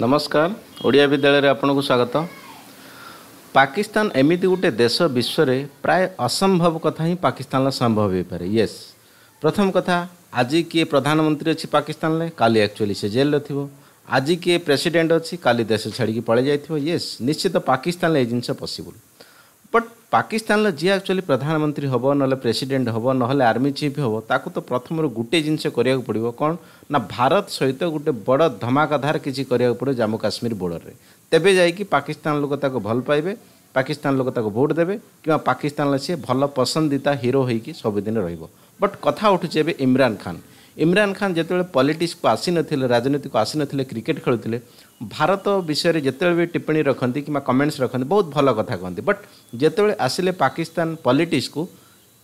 ନମସ୍କାର ଓଡ଼ିଆ ବିଦ୍ୟାଳୟରେ ଆପଣଙ୍କୁ ସ୍ୱାଗତ ପାକିସ୍ତାନ ଏମିତି ଗୋଟେ ଦେଶ ବିଶ୍ୱରେ ପ୍ରାୟ ଅସମ୍ଭବ କଥା ହିଁ ପାକିସ୍ତାନର ସମ୍ଭବ ହୋଇପାରେ ୟେସ୍ ପ୍ରଥମ କଥା ଆଜି କିଏ ପ୍ରଧାନମନ୍ତ୍ରୀ ଅଛି ପାକିସ୍ତାନରେ କାଲି ଆକ୍ଚୁଆଲି ସେ ଜେଲ୍ରେ ଥିବ ଆଜି କିଏ ପ୍ରେସିଡେଣ୍ଟ ଅଛି କାଲି ଦେଶ ଛାଡ଼ିକି ପଳାଇ ଯାଇଥିବ ୟେସ୍ ନିଶ୍ଚିତ ପାକିସ୍ତାନରେ ଏ ଜିନିଷ ପସିବୁଲ୍ ବଟ୍ ପାକିସ୍ତାନର ଯିଏ ଆକ୍ଚୁଆଲି ପ୍ରଧାନମନ୍ତ୍ରୀ ହେବ ନହେଲେ ପ୍ରେସିଡେଣ୍ଟ ହେବ ନହେଲେ ଆର୍ମି ଚିଫ୍ ହେବ ତାକୁ ତ ପ୍ରଥମରୁ ଗୋଟେ ଜିନିଷ କରିବାକୁ ପଡ଼ିବ କ'ଣ ନା ଭାରତ ସହିତ ଗୋଟେ ବଡ଼ ଧମାକାଧାର କିଛି କରିବାକୁ ପଡ଼ିବ ଜାମ୍ମୁ କାଶ୍ମୀର ବୋର୍ଡ଼ରରେ ତେବେ ଯାଇକି ପାକିସ୍ତାନ ଲୋକ ତାକୁ ଭଲ ପାଇବେ ପାକିସ୍ତାନ ଲୋକ ତାକୁ ଭୋଟ୍ ଦେବେ କିମ୍ବା ପାକିସ୍ତାନରେ ସିଏ ଭଲ ପସନ୍ଦିତା ହିରୋ ହୋଇକି ସବୁଦିନ ରହିବ ବଟ୍ କଥା ଉଠୁଛି ଏବେ ଇମ୍ରାନ୍ ଖାନ୍ ଇମ୍ରାନ୍ ଖାନ୍ ଯେତେବେଳେ ପଲିଟିକ୍ସକୁ ଆସିନଥିଲେ ରାଜନୀତିକୁ ଆସିନଥିଲେ କ୍ରିକେଟ୍ ଖେଳୁଥିଲେ ଭାରତ ବିଷୟରେ ଯେତେବେଳେ ବି ଟିପ୍ପଣୀ ରଖନ୍ତି କିମ୍ବା କମେଣ୍ଟସ୍ ରଖନ୍ତି ବହୁତ ଭଲ କଥା କହନ୍ତି ବଟ୍ ଯେତେବେଳେ ଆସିଲେ ପାକିସ୍ତାନ ପଲିଟିକ୍ସକୁ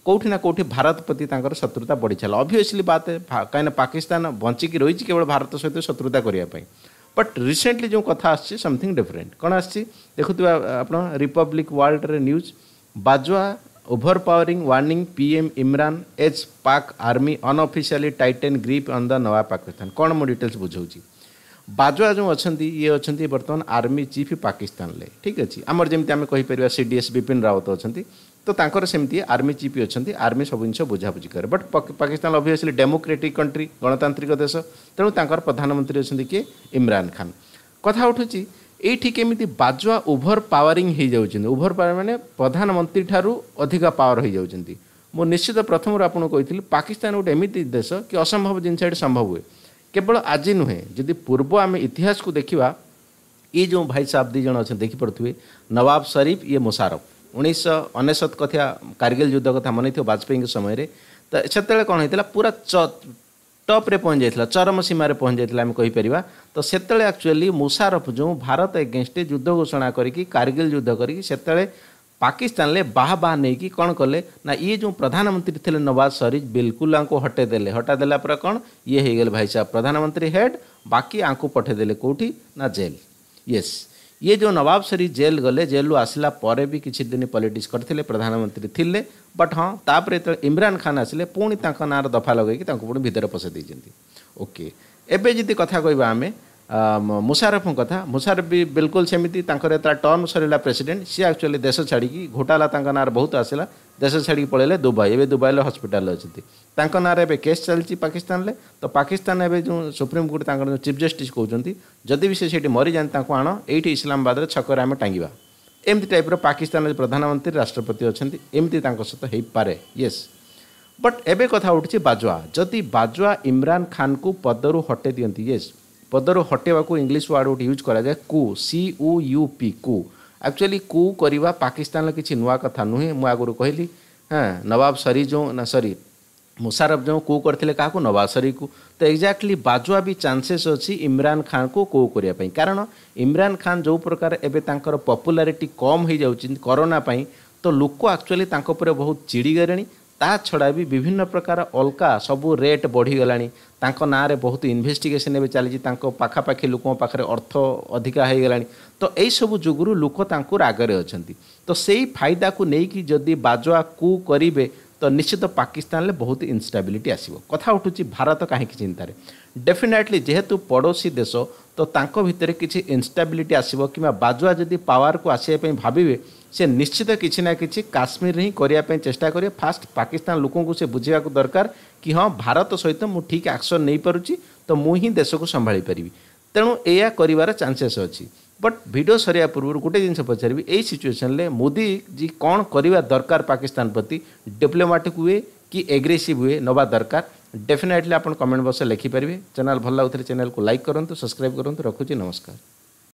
କେଉଁଠି ନା କେଉଁଠି ଭାରତ ପ୍ରତି ତାଙ୍କର ଶତ୍ରୁତା ବଢ଼ିଚାଲିଲା ଅଭିୟସ୍ଲି ବାତ କାହିଁକିନା ପାକିସ୍ତାନ ବଞ୍ଚିକି ରହିଛି କେବଳ ଭାରତ ସହିତ ଶତ୍ରୁତା କରିବା ପାଇଁ ବଟ୍ ରିସେଣ୍ଟଲି ଯେଉଁ କଥା ଆସିଛି ସମଥିଙ୍ଗ ଡିଫରେଣ୍ଟ କ'ଣ ଆସିଛି ଦେଖୁଥିବା ଆପଣ ରିପବ୍ଲିକ୍ ୱାର୍ଲଡରେ news Bajwa overpowering warning PM Imran as Pak army unofficially tighten grip on the Nawa Pakistan. କ'ଣ ମୁଁ ଡିଟେଲ୍ସ ବୁଝଉଛି ବାଜୱା ଯେଉଁ ଅଛନ୍ତି ଇଏ ଅଛନ୍ତି ବର୍ତ୍ତମାନ ଆର୍ମି ଚିଫ୍ ପାକିସ୍ତାନରେ ଠିକ୍ ଅଛି ଆମର ଯେମିତି ଆମେ କହିପାରିବା C D S Bipin Rawat ଅଛନ୍ତି ତ ତାଙ୍କର ସେମିତି ଆର୍ମି ଚିଫ୍ ଅଛନ୍ତି ଆର୍ମି ସବୁ ଜିନିଷ ବୁଝାବୁଝି କରେ but Pakistan obviously democratic country ଗଣତାନ୍ତ୍ରିକ ଦେଶ ତେଣୁ ତାଙ୍କର ପ୍ରଧାନମନ୍ତ୍ରୀ ଅଛନ୍ତି କିଏ ଇମ୍ରାନ୍ ଖାନ୍ କଥା ଉଠୁଛି ଏଇଠି କେମିତି ବାଜୁଆ ଓଭର ପାୱାରିଂ ହେଇଯାଉଛନ୍ତି ଓଭର ପାୱାର ମାନେ ପ୍ରଧାନମନ୍ତ୍ରୀ ଠାରୁ ଅଧିକା ପାୱାର ହେଇଯାଉଛନ୍ତି ମୁଁ ନିଶ୍ଚିତ ପ୍ରଥମରୁ ଆପଣଙ୍କୁ କହିଥିଲି ପାକିସ୍ତାନ ଗୋଟେ ଏମିତି ଦେଶ କି ଅସମ୍ଭବ ଜିନିଷ ଏଠି ସମ୍ଭବ ହୁଏ କେବଳ ଆଜି ନୁହେଁ ଯଦି ପୂର୍ବ ଆମେ ଇତିହାସକୁ ଦେଖିବା ये जो भाई साहब दुई जन अच्छा देखिपे नवाब शरीफ ये मोसारफ उन्नीस अनेशत कथा कारगिल युद्ध कथा मन थो वाजपेयी समय तो से कौन होता पूरा च ଟପ୍ରେ ପହଞ୍ଚି ଯାଇଥିଲା ଚରମ ସୀମାରେ ପହଞ୍ଚି ଯାଇଥିଲା ଆମେ କହିପାରିବା ତ ସେତେବେଳେ ଆକ୍ଚୁଆଲି ମୁସାରଫ୍ ଯେଉଁ ଭାରତ ଏଗେନଷ୍ଟ ଯୁଦ୍ଧ ଘୋଷଣା କରିକି କାରଗିଲ ଯୁଦ୍ଧ କରିକି ସେତେବେଳେ ପାକିସ୍ତାନରେ ବାହା ବାହା ନେଇକି କ'ଣ କଲେ ନା ଇଏ ଯେଉଁ ପ୍ରଧାନମନ୍ତ୍ରୀ ଥିଲେ ନୱାଜ ସରିଫ ବିଲକୁଲ ଆଙ୍କୁ ହଟେଇ ଦେଲେ ହଟାଇ ଦେଲା ପରେ କ'ଣ ଇଏ ହେଇଗଲେ ଭାଇ ସାହେବ ପ୍ରଧାନମନ୍ତ୍ରୀ ହେଡ୍ ବାକି ଆଙ୍କୁ ପଠେଇଦେଲେ କେଉଁଠି ନା ଜେଲ୍ ୟେସ୍ ये जो नवाब शरीफ जेल गले जेल आसला पर भी किसी दिन पॉलिटिक्स करते प्रधानमंत्री थे बट हाँ तापर जो तो इमरान खान आसे पुणी नाँ दफा लगे पुणी भितर पशे ओके एबे जी कथा कह ମୁସାରଫଙ୍କ କଥା ମୁସାରଫ ବି ବିଲକୁଲ ସେମିତି ତାଙ୍କର ଯେତେବେଳେ ଟର୍ମ ସରିଲା ପ୍ରେସିଡେଣ୍ଟ ସିଏ ଆକ୍ଚୁଆଲି ଦେଶ ଛାଡ଼ିକି ଘୋଟାଲା ତାଙ୍କ ନାଁରେ ବହୁତ ଆସିଲା ଦେଶ ଛାଡ଼ିକି ପଳେଇଲେ ଦୁବାଇ ଏବେ ଦୁବାଇରେ ହସ୍ପିଟାଲରେ ଅଛନ୍ତି ତାଙ୍କ ନାଁରେ ଏବେ କେସ୍ ଚାଲିଛି ପାକିସ୍ତାନରେ ତ ପାକିସ୍ତାନ ଏବେ ଯେଉଁ ସୁପ୍ରିମକୋର୍ଟ ତାଙ୍କର ଯେଉଁ ଚିଫ୍ ଜଷ୍ଟିସ୍ କହୁଛନ୍ତି ଯଦି ବି ସେ ସେଇଠି ମରିଯାଆନ୍ତି ତାଙ୍କୁ ଆଣ ଏଇଠି ଇସଲାମବାଦରେ ଛକରେ ଆମେ ଟାଙ୍ଗିବା ଏମିତି ଟାଇପ୍ର ପାକିସ୍ତାନରେ ପ୍ରଧାନମନ୍ତ୍ରୀ ରାଷ୍ଟ୍ରପତି ଅଛନ୍ତି ଏମିତି ତାଙ୍କ ସହିତ ହେଇପାରେ ୟେସ୍ ବଟ୍ ଏବେ କଥା ଉଠୁଛି ବାଜୱା ଯଦି ବାଜୱା ଇମ୍ରାନ ଖାନ୍ଙ୍କୁ ପଦରୁ ହଟେଇ ଦିଅନ୍ତି ୟେସ୍ ପଦରୁ ହଟେଇବାକୁ ଇଂଲିଶ ୱାର୍ଡ଼ ଗୋଟେ ୟୁଜ୍ କରାଯାଏ କୁ ସି ୟୁ ୟୁ ପି କୁ ଆକ୍ଚୁଆଲି କୁ କରିବା ପାକିସ୍ତାନର କିଛି ନୂଆ କଥା ନୁହେଁ ମୁଁ ଆଗରୁ କହିଲି ହଁ ନବାବ ସରି ଯେଉଁ ନା ସରି ମୁସାରଫ ଯେଉଁ କୁ କରିଥିଲେ କାହାକୁ ନବାଜ ସରିକୁ ତ ଏକ୍ଜାକ୍ଟଲି ବାଜୁଆ ବି ଚାନ୍ସେସ୍ ଅଛି ଇମ୍ରାନ ଖାନକୁ କୋ କରିବା ପାଇଁ କାରଣ ଇମ୍ରାନ ଖାନ ଯେଉଁ ପ୍ରକାର ଏବେ ତାଙ୍କର ପପୁଲାରିଟି କମ୍ ହୋଇଯାଉଛି କରୋନା ପାଇଁ ତ ଲୋକ ଆକ୍ଚୁଆଲି ତାଙ୍କ ଉପରେ ବହୁତ ଚିଡ଼ିଗଲେଣି ତା ଛଡ଼ା ବି ବିଭିନ୍ନ ପ୍ରକାର ଅଲଗା ସବୁ ରେଟ୍ ବଢ଼ିଗଲାଣି ତାଙ୍କ ନାଁରେ ବହୁତ ଇନଭେଷ୍ଟିଗେସନ୍ ଏବେ ଚାଲିଛି ତାଙ୍କ ପାଖାପାଖି ଲୋକଙ୍କ ପାଖରେ ଅର୍ଥ ଅଧିକା ହୋଇଗଲାଣି ତ ଏଇସବୁ ଯୋଗୁରୁ ଲୋକ ତାଙ୍କୁ ରାଗରେ ଅଛନ୍ତି ତ ସେଇ ଫାଇଦାକୁ ନେଇକି ଯଦି ବାଜୁଆ କୁ କରିବେ ତ ନିଶ୍ଚିତ ପାକିସ୍ତାନରେ ବହୁତ ଇନଷ୍ଟାବିଲିଟି ଆସିବ କଥା ଉଠୁଛି ଭାରତ କାହିଁକି ଚିନ୍ତାରେ ଡେଫିନେଟଲି ଯେହେତୁ ପଡ଼ୋଶୀ ଦେଶ ତ ତାଙ୍କ ଭିତରେ କିଛି ଇନଷ୍ଟାବିଲିଟି ଆସିବ କିମ୍ବା ବାଜୁଆ ଯଦି ପାୱାରକୁ ଆସିବା ପାଇଁ ଭାବିବେ ସେ ନିଶ୍ଚିତ କିଛି ନା କିଛି କାଶ୍ମୀରରେ ହିଁ କରିବା ପାଇଁ ଚେଷ୍ଟା କରିବେ ଫାଷ୍ଟ ପାକିସ୍ତାନ ଲୋକଙ୍କୁ ସେ ବୁଝିବାକୁ ଦରକାର କି ହଁ ଭାରତ ସହିତ ମୁଁ ଠିକ୍ ଆକ୍ସନ୍ ନେଇପାରୁଛି ତ ମୁଁ ହିଁ ଦେଶକୁ ସମ୍ଭାଳି ପାରିବି तेणु या कर चानसेस अच्छी बट भिड सर पूर्व गोटे जिन पचारे सिचुएसन मोदी जी कौन करवा दरकार पाकिस्तान प्रति डिप्लोमाटिक हुए कि एग्रेसीव हुए नवा दरकार डेफिनेटली आप कमेंट बक्स लिखिपारे चैनल भल लगे चैनल को लाइक करूँ सब्सक्राइब करूँ रखुच्छी नमस्कार